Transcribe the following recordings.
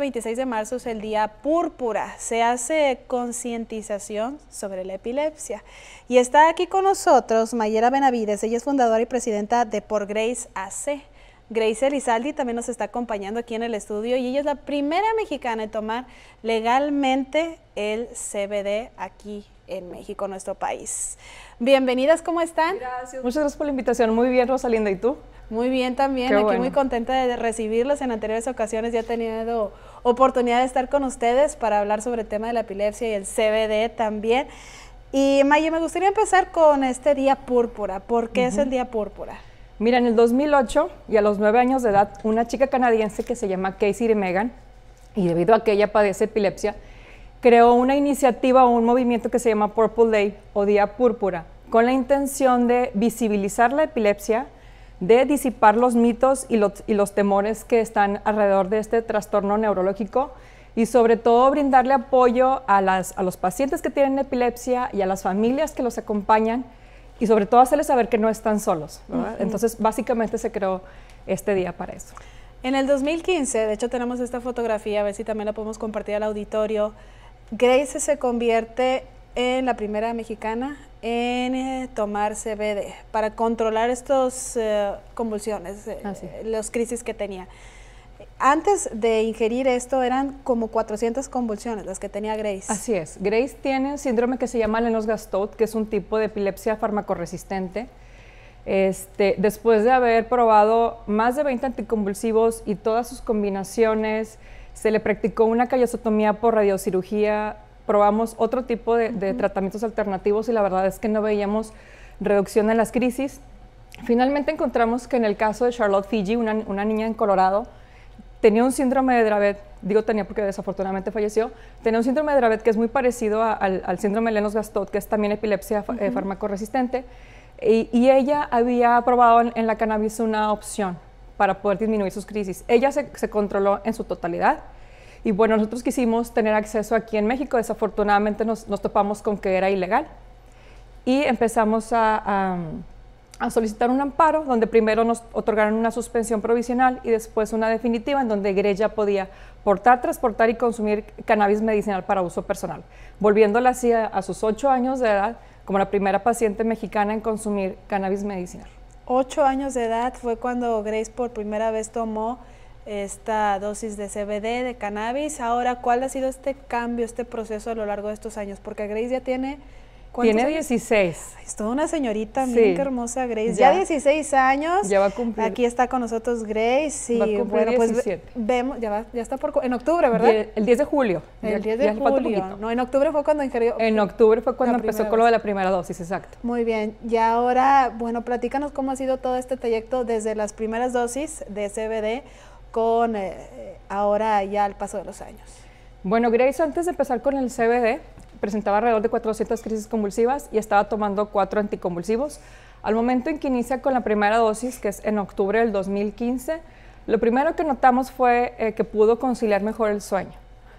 26 este de marzo es el Día Púrpura. Se hace concientización sobre la epilepsia. Y está aquí con nosotros Mayera Benavides. Ella es fundadora y presidenta de Por Grace AC. Grace Elizaldi también nos está acompañando aquí en el estudio y ella es la primera mexicana en tomar legalmente el CBD aquí en México, nuestro país. Bienvenidas, ¿cómo están? Gracias. Muchas gracias por la invitación. Muy bien, Rosalinda. ¿Y tú? Muy bien también, estoy aquí muy contenta de recibirlos. En anteriores ocasiones ya he tenido oportunidad de estar con ustedes para hablar sobre el tema de la epilepsia y el CBD también. Y Maya, me gustaría empezar con este día púrpura. ¿Por qué es el día púrpura? Mira, en el 2008 y a los nueve años de edad, una chica canadiense que se llama Casey Megan, y debido a que ella padece epilepsia, creó una iniciativa o un movimiento que se llama Purple Day o Día Púrpura, con la intención de visibilizar la epilepsia de disipar los mitos y los, y los temores que están alrededor de este trastorno neurológico y sobre todo brindarle apoyo a, las, a los pacientes que tienen epilepsia y a las familias que los acompañan y sobre todo hacerles saber que no están solos. Entonces, básicamente se creó este día para eso. En el 2015, de hecho tenemos esta fotografía, a ver si también la podemos compartir al auditorio, Grace se convierte en la primera mexicana en eh, tomar CBD para controlar estas eh, convulsiones, eh, ah, los las crisis que tenía. Antes de ingerir esto eran como 400 convulsiones las que tenía Grace. Así es. Grace tiene un síndrome que se llama Lenos gastaut que es un tipo de epilepsia farmacoresistente. Este, después de haber probado más de 20 anticonvulsivos y todas sus combinaciones, se le practicó una callosotomía por radiocirugía, probamos otro tipo de, tratamientos alternativos y la verdad es que no veíamos reducción en las crisis. Finalmente encontramos que en el caso de Charlotte Fiji, una, niña en Colorado, tenía un síndrome de Dravet, digo tenía porque desafortunadamente falleció, tenía un síndrome de Dravet que es muy parecido al, síndrome de Lennox-Gastaut, que es también epilepsia farmacoresistente, eh, y, ella había probado en, la cannabis una opción para poder disminuir sus crisis. Ella se controló en su totalidad, y bueno, nosotros quisimos tener acceso aquí en México, desafortunadamente nos, topamos con que era ilegal y empezamos a, solicitar un amparo donde primero nos otorgaron una suspensión provisional y después una definitiva en donde ya podía portar, transportar y consumir cannabis medicinal para uso personal, volviéndola así a, sus ocho años de edad como la primera paciente mexicana en consumir cannabis medicinal. Ocho años de edad fue cuando Grace por primera vez tomó esta dosis de CBD, de cannabis. Ahora, ¿cuál ha sido este cambio, este proceso a lo largo de estos años? Porque Grace ya tiene... Tiene 16. es toda una señorita, muy hermosa Grace. Ya, 16 años. Ya va a cumplir. Aquí está con nosotros Grace. va a cumplir pues vemos, ya, está por, en octubre, ¿verdad? El, 10 de julio. El 10 de julio. No, en octubre fue cuando ingerió. En octubre fue cuando empezó con lo de la primera dosis, exacto. Muy bien. Y ahora, bueno, platícanos cómo ha sido todo este trayecto desde las primeras dosis de CBD con eh, ahora ya al paso de los años? Bueno, Grace, antes de empezar con el CBD, presentaba alrededor de 400 crisis convulsivas y estaba tomando cuatro anticonvulsivos. Al momento en que inicia con la primera dosis, que es en octubre del 2015, lo primero que notamos fue eh, que pudo conciliar mejor el sueño.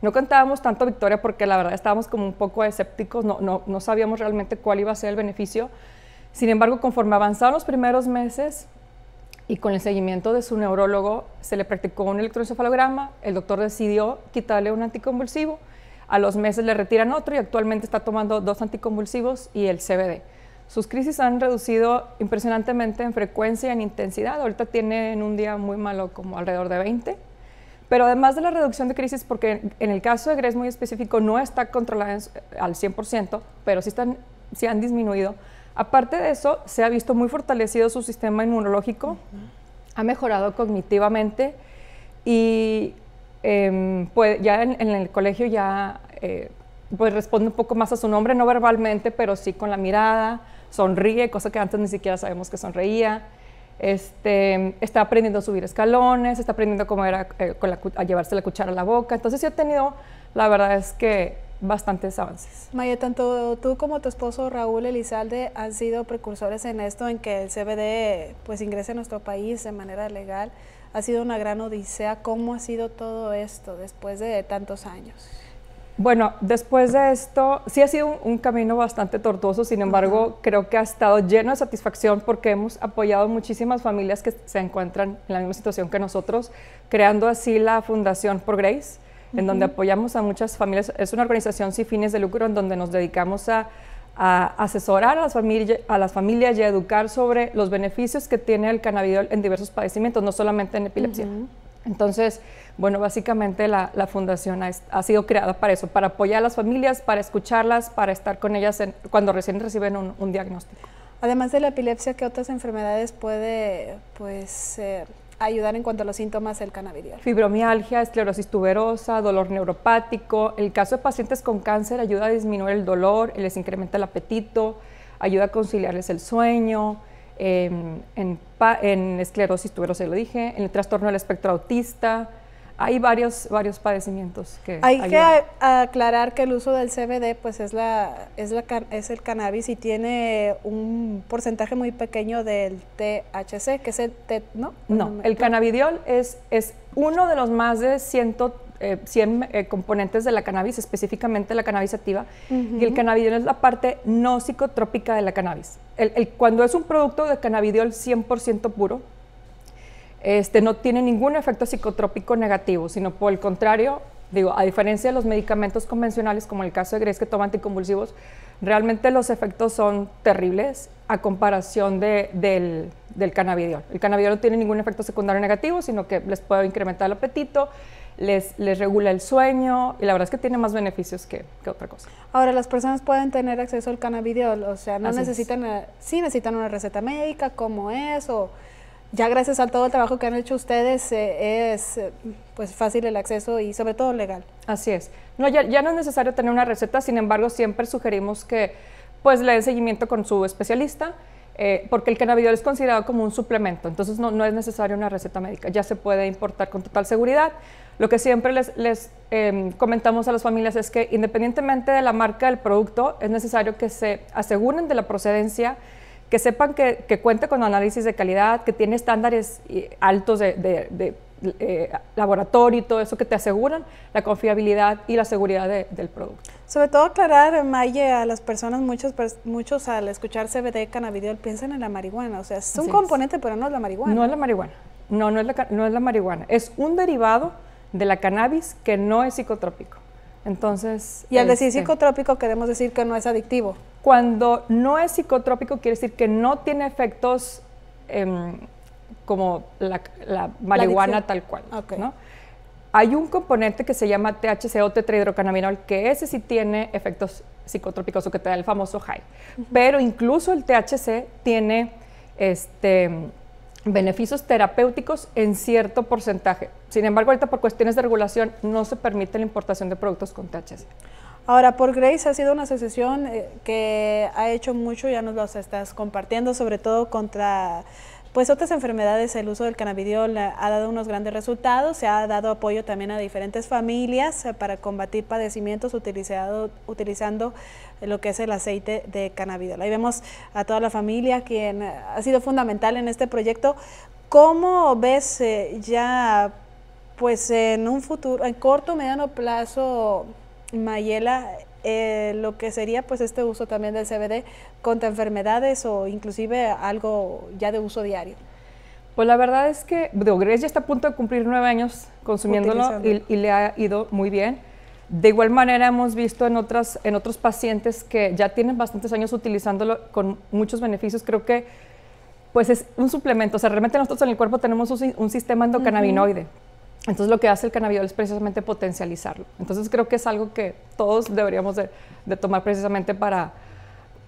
No contábamos tanto victoria porque la verdad estábamos como un poco escépticos, no, no sabíamos realmente cuál iba a ser el beneficio. Sin embargo, conforme avanzaban los primeros meses, y con el seguimiento de su neurólogo se le practicó un electroencefalograma, el doctor decidió quitarle un anticonvulsivo, a los meses le retiran otro y actualmente está tomando dos anticonvulsivos y el CBD. Sus crisis han reducido impresionantemente en frecuencia y en intensidad, ahorita tiene en un día muy malo como alrededor de 20, pero además de la reducción de crisis, porque en el caso de Gres muy específico no está controlada al 100%, pero sí, están, sí han disminuido, Aparte de eso, se ha visto muy fortalecido su sistema inmunológico, ha mejorado cognitivamente y em, pues, ya en, el colegio ya eh, pues responde un poco más a su nombre, no verbalmente, pero sí con la mirada, sonríe, cosa que antes ni siquiera sabemos que sonreía. Este, está aprendiendo a subir escalones, está aprendiendo eh, a, llevarse la cuchara a la boca. Entonces, yo he tenido, la verdad es que bastantes avances. Maya, tanto tú como tu esposo Raúl Elizalde han sido precursores en esto, en que el CBD pues ingrese a nuestro país de manera legal. Ha sido una gran odisea. ¿Cómo ha sido todo esto después de tantos años? Bueno, después de esto, sí ha sido un, camino bastante tortuoso, sin embargo, creo que ha estado lleno de satisfacción porque hemos apoyado muchísimas familias que se encuentran en la misma situación que nosotros, creando así la Fundación por Grace, en donde apoyamos a muchas familias. Es una organización sin fines de lucro en donde nos dedicamos a, asesorar a las, familias y a educar sobre los beneficios que tiene el cannabidiol en diversos padecimientos, no solamente en epilepsia. Entonces, bueno, básicamente la, fundación ha, sido creada para eso, para apoyar a las familias, para escucharlas, para estar con ellas cuando recién reciben un, diagnóstico. Además de la epilepsia, ¿qué otras enfermedades puede pues, ayudar en cuanto a los síntomas del cannabidiol. Fibromialgia, esclerosis tuberosa, dolor neuropático. El caso de pacientes con cáncer ayuda a disminuir el dolor, les incrementa el apetito, ayuda a conciliarles el sueño. Em, en, en, esclerosis tuberosa, lo dije, en el trastorno del espectro autista, hay varios, varios padecimientos que hay que aclarar que el uso del CBD pues es la, es la es el cannabis y tiene un porcentaje muy pequeño del THC que es el TET no no, el cannabidiol es es uno de los más de 100, 100 eh, eh, componentes de la cannabis, específicamente la cannabis activa, y el cannabidiol es la parte no psicotrópica de la cannabis. El, cuando es un producto de cannabidiol 100% puro, este, no tiene ningún efecto psicotrópico negativo, sino por el contrario, digo, a diferencia de los medicamentos convencionales, como el caso de Grace que toma anticonvulsivos, realmente los efectos son terribles a comparación de, del, del, cannabidiol. El cannabidiol no tiene ningún efecto secundario negativo, sino que les puede incrementar el apetito, les, les regula el sueño y la verdad es que tiene más beneficios que, que otra cosa. Ahora, las personas pueden tener acceso al cannabidiol, o sea, no necesitan, eh, sí necesitan una receta médica, ¿cómo es? O, ya gracias a todo el trabajo que han hecho ustedes eh, es eh, pues fácil el acceso y sobre todo legal. Así es. No, ya, no es necesario tener una receta, sin embargo siempre sugerimos que pues le den seguimiento con su especialista, eh, porque el cannabidiol es considerado como un suplemento, entonces no, no es necesaria una receta médica, ya se puede importar con total seguridad. Lo que siempre les, les em, comentamos a las familias es que independientemente de la marca del producto, es necesario que se aseguren de la procedencia, que sepan que, cuenta con análisis de calidad, que tiene estándares altos de, eh, laboratorio y todo eso que te aseguran la confiabilidad y la seguridad del producto. Sobre todo aclarar, Maye, a las personas, muchos, muchos al escuchar CBD, cannabidiol, piensan en la marihuana. O sea, es un componente, pero no es la marihuana. No es la marihuana. No, no es la, no es la marihuana. Es un derivado de la cannabis que no es psicotrópico. Entonces. Y al decir este, psicotrópico queremos decir que no es adictivo. Cuando no es psicotrópico quiere decir que no tiene efectos em, como la, la marihuana tal cual. Hay un componente que se llama THC o tetrahidrocannabinol que ese sí tiene efectos psicotrópicos o que te da el famoso high. Pero incluso el THC tiene este beneficios terapéuticos en cierto porcentaje. Sin embargo, ahorita por cuestiones de regulación no se permite la importación de productos con THC. Ahora, por Grace ha sido una asociación eh, que ha hecho mucho, ya nos lo estás compartiendo, sobre todo contra pues otras enfermedades, el uso del cannabidiol ha dado unos grandes resultados, se ha dado apoyo también a diferentes familias eh, para combatir padecimientos utilizando lo que es el aceite de cannabidiol. Ahí vemos a toda la familia quien ha sido fundamental en este proyecto. ¿Cómo ves eh, ya pues en un futuro, en corto, mediano plazo, Mayela, eh, lo que sería pues este uso también del CBD contra enfermedades o inclusive algo ya de uso diario. Pues la verdad es que Grace ya está a punto de cumplir nueve años consumiéndolo y, le ha ido muy bien. De igual manera hemos visto en, otras, en otros pacientes que ya tienen bastantes años utilizándolo con muchos beneficios. Creo que pues es un suplemento. O sea, realmente nosotros en el cuerpo tenemos un, sistema endocannabinoide. Entonces lo que hace el cannabidiol es precisamente potencializarlo. Entonces creo que es algo que todos deberíamos de, tomar precisamente para,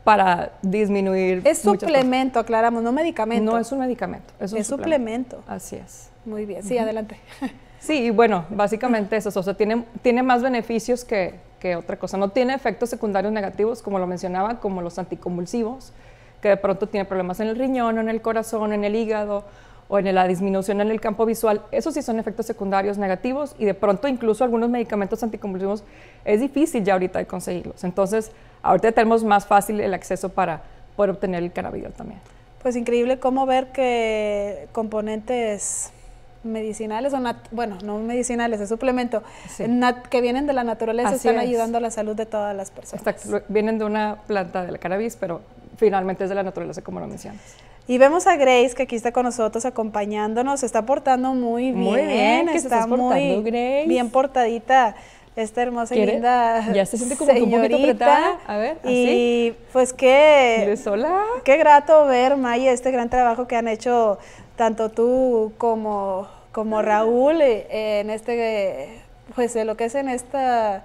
para disminuir. Es suplemento, aclaramos, no medicamento. No es un medicamento, es suplemento. Así es. Muy bien, sí, adelante. Sí, bueno, básicamente eso, o sea, tiene, tiene más beneficios que, que, otra cosa. No tiene efectos secundarios negativos, como lo mencionaba, como los anticonvulsivos, que de pronto tiene problemas en el riñón, en el corazón, en el hígado, o en la disminución en el campo visual, esos sí son efectos secundarios negativos y de pronto incluso algunos medicamentos anticonvulsivos es difícil ya ahorita de conseguirlos. Entonces, ahorita tenemos más fácil el acceso para poder obtener el cannabidiol también. Pues increíble cómo ver que componentes medicinales o bueno, no medicinales, es suplemento, que vienen de la naturaleza están ayudando a la salud de todas las personas. Exacto, vienen de una planta de la cannabis, pero finalmente es de la naturaleza como lo mencionas. Y vemos a Grace que aquí está con nosotros acompañándonos, se está portando muy bien. está muy bien portadita. Esta hermosa y linda. Ya se siente como señorita, que un A ver, así. Y pues qué. Sola? Qué grato ver, Maya, este gran trabajo que han hecho tanto tú como, como ah. Raúl eh, en este. Pues de lo que es en esta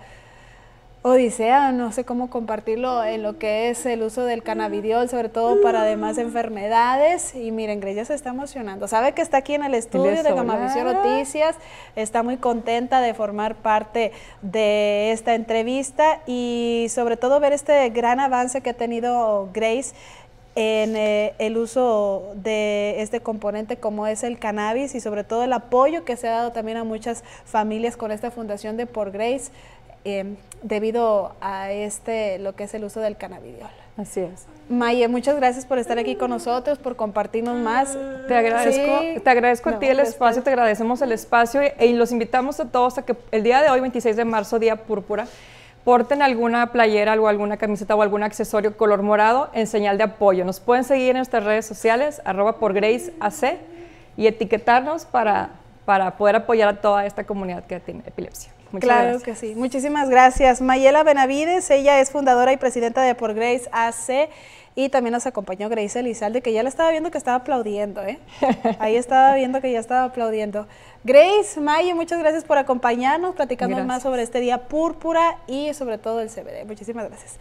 odisea, no sé cómo compartirlo, en lo que es el uso del cannabidiol, sobre todo para demás enfermedades. Y miren, ya se está emocionando. Sabe que está aquí en el estudio de Gamavisión Noticias, está muy contenta de formar parte de esta entrevista y sobre todo ver este gran avance que ha tenido Grace en eh, el uso de este componente como es el cannabis y sobre todo el apoyo que se ha dado también a muchas familias con esta fundación de Por Grace. Em, debido a este, lo que es el uso del cannabidiol. Así es. Maye, muchas gracias por estar aquí con nosotros, por compartirnos más. Te agradezco, te agradezco a ti el espacio, te agradecemos el espacio y, los invitamos a todos a que el día de hoy, 26 de marzo, Día Púrpura, porten alguna playera o alguna camiseta o algún accesorio color morado en señal de apoyo. Nos pueden seguir en nuestras redes sociales, arroba por Grace AC, y etiquetarnos para para poder apoyar a toda esta comunidad que tiene epilepsia. claro que sí. Muchísimas gracias. Mayela Benavides, ella es fundadora y presidenta de Por Grace AC y también nos acompañó Grace Elizalde, que ya la estaba viendo que estaba aplaudiendo, ¿eh? Ahí estaba viendo que ya estaba aplaudiendo. Grace, Mayo, muchas gracias por acompañarnos, platicando más sobre este día púrpura y sobre todo el CBD. Muchísimas gracias.